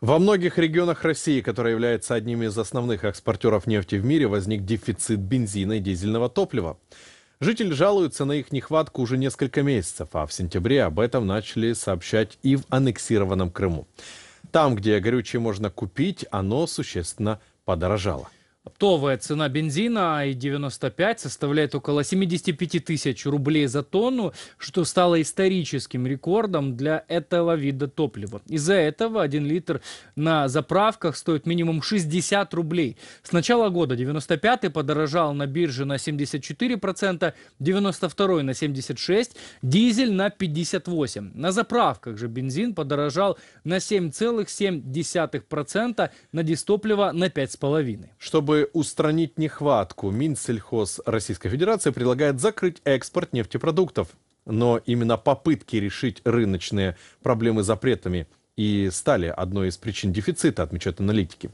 Во многих регионах России, которая является одним из основных экспортеров нефти в мире, возник дефицит бензина и дизельного топлива. Жители жалуются на их нехватку уже несколько месяцев, а в сентябре об этом начали сообщать и в аннексированном Крыму. Там, где горючее можно купить, оно существенно подорожало. Оптовая цена бензина И-95 составляет около 75 тысяч рублей за тонну, что стало историческим рекордом для этого вида топлива. Из-за этого 1 литр на заправках стоит минимум 60 рублей. С начала года 95-й подорожал на бирже на 74%, 92-й на 76%, дизель на 58%. На заправках же бензин подорожал на 7,7%, на дистопливо на 5,5%. Чтобы чтобы устранить нехватку, Минсельхоз Российской Федерации предлагает закрыть экспорт нефтепродуктов. Но именно попытки решить рыночные проблемы запретами и стали одной из причин дефицита, отмечают аналитики.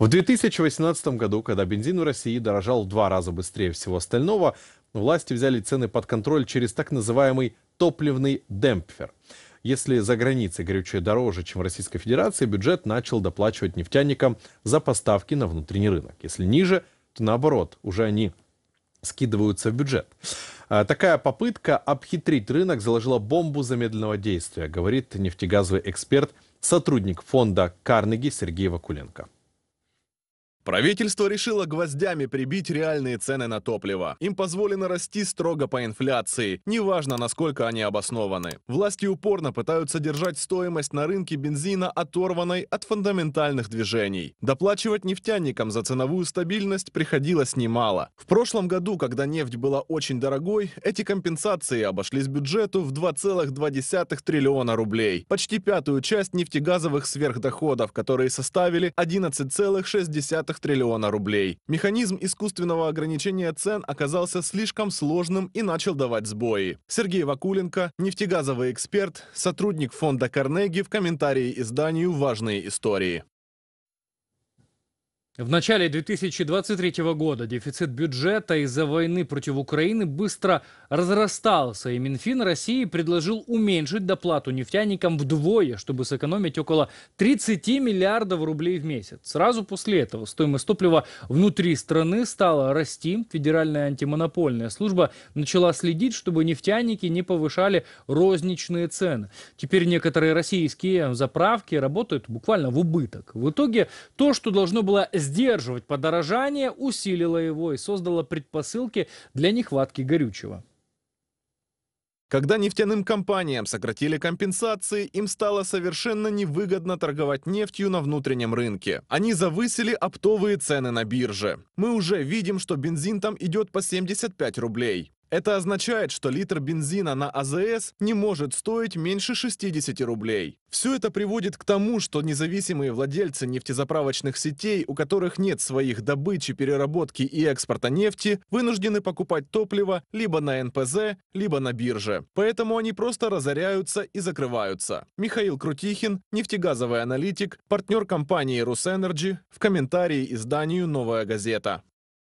В 2018 году, когда бензин в России дорожал в два раза быстрее всего остального, власти взяли цены под контроль через так называемый топливный демпфер – если за границей горючее дороже, чем в Российской Федерации, бюджет начал доплачивать нефтяникам за поставки на внутренний рынок. Если ниже, то наоборот, уже они скидываются в бюджет. А, такая попытка обхитрить рынок заложила бомбу замедленного действия, говорит нефтегазовый эксперт, сотрудник фонда Карнеги Сергей Вакуленко. Правительство решило гвоздями прибить реальные цены на топливо. Им позволено расти строго по инфляции, неважно, насколько они обоснованы. Власти упорно пытаются держать стоимость на рынке бензина оторванной от фундаментальных движений. Доплачивать нефтяникам за ценовую стабильность приходилось немало. В прошлом году, когда нефть была очень дорогой, эти компенсации обошлись бюджету в 2,2 триллиона рублей, почти пятую часть нефтегазовых сверхдоходов, которые составили 11,6 триллиона рублей. Механизм искусственного ограничения цен оказался слишком сложным и начал давать сбои. Сергей Вакуленко, нефтегазовый эксперт, сотрудник фонда Карнеги в комментарии изданию «Важные истории». В начале 2023 года дефицит бюджета из-за войны против Украины быстро разрастался, и Минфин России предложил уменьшить доплату нефтяникам вдвое, чтобы сэкономить около 30 миллиардов рублей в месяц. Сразу после этого стоимость топлива внутри страны стала расти. Федеральная антимонопольная служба начала следить, чтобы нефтяники не повышали розничные цены. Теперь некоторые российские заправки работают буквально в убыток. В итоге то, что должно было сдерживать подорожание усилило его и создало предпосылки для нехватки горючего. Когда нефтяным компаниям сократили компенсации, им стало совершенно невыгодно торговать нефтью на внутреннем рынке. Они завысили оптовые цены на бирже. Мы уже видим, что бензин там идет по 75 рублей. Это означает, что литр бензина на АЗС не может стоить меньше 60 рублей. Все это приводит к тому, что независимые владельцы нефтезаправочных сетей, у которых нет своих добычи, переработки и экспорта нефти, вынуждены покупать топливо либо на НПЗ, либо на бирже. Поэтому они просто разоряются и закрываются. Михаил Крутихин, нефтегазовый аналитик, партнер компании «Русэнерджи» в комментарии изданию «Новая газета».